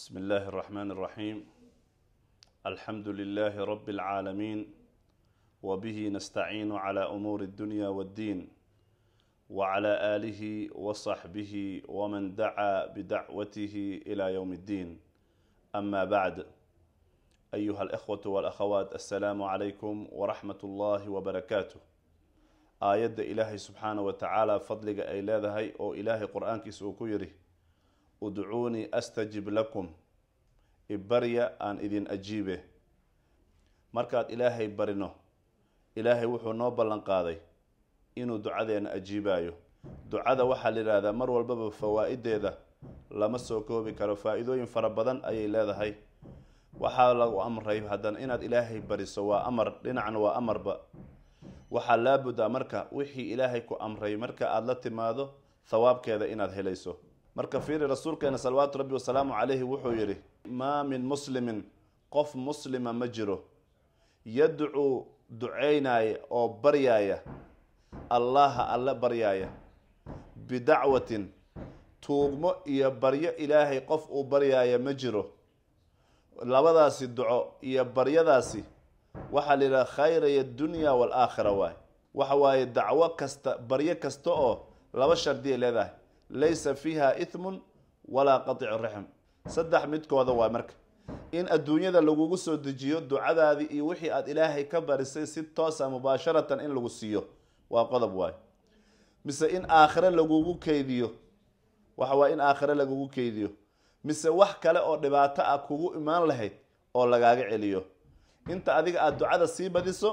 بسم الله الرحمن الرحيم الحمد لله رب العالمين وبه نستعين على امور الدنيا والدين وعلى اله وصحبه ومن دعا بدعوته الى يوم الدين اما بعد ايها الاخوه والاخوات السلام عليكم ورحمه الله وبركاته آيد إلهي سبحانه وتعالى فضلك fadliga ay leedahay oo ilaahay qur udcuunii astajib lakum ibarya aan idin ajiibe markaad ilaahay barino ilaahay wuxuu noo ballanqaaday inuu ducadeena ajiibaayo ducada waxaa la yidhaahdaa mar walbaba fawaa-ideeda lama soo koobi karo faa-iidooyin fara badan ayay leedahay waxaa lagu amray haddana inaad ilaahay bariso waa amar dhinacna waa amarba waxaa laabudaa marka wixii ilaahay ku amray marka aada la timaado thawaabkeeda inaad helayso marka fiiri rasuulkeena salawaatu rabbi wasalaamu calayhi wuxuu yidhi maa min muslimin qof muslima ma jiro yadcuu duceynaaya oo baryaaya allaha alle baryaaya bidacwatin tuugmo iyo baryo ilaahay qof uu baryaaya ma jiro labadaasi duco iyo baryadaasi waxaa la yidhaha khayraya dunya waalaakhira waay waxa waaye dacwo kasta baryo kasta oo laba shardiya leedahay laysa fiiha ithmun walaa qaticu raxm saddex midkooda waa marka in adduunyada lagugu soo dejiyo ducadaadii iyo wixii aad ilaahay ka barisay si toosa ah mubaasharatan in lagu siiyo waa qodob waay mise in aakhire lagugu keydiyo waxa waa in aakhire lagugu keydiyo mise wax kale oo dhibaato ah kugu imaan lahayd oo lagaaga celiyo inta adiga aada ducada sii badiso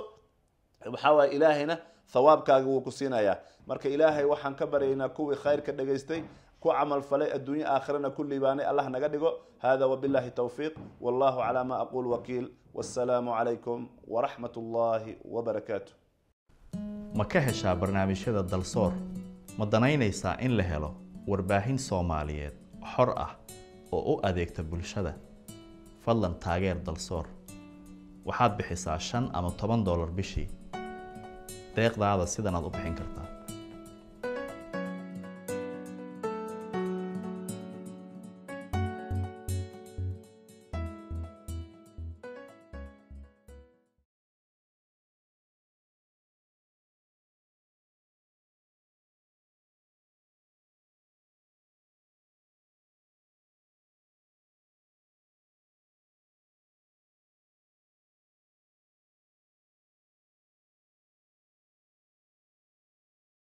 waxaa waaye ilaahayna thawaabkaaga wuu ku siinayaa marka ilaahay waxaan ka baryaynaa kuwii khayrka dhagaystay ku camal falay adduunye aakhirana ku liibaanay allah naga dhigo hada wabillahi towfiiq wallahu calaa maa aquul wakiil wassalaamu calaykum waraxmat ullaahi wabarakaatu ma ka heshaa barnaamijyada dalsoor ma danaynaysaa in la helo warbaahin soomaaliyeed xor ah oo u adeegta bulshada fadlan taageer dalsoor waxaad bixisaa shan ama toban doolar bishii deeqdaada sidan aad u bixin kartaa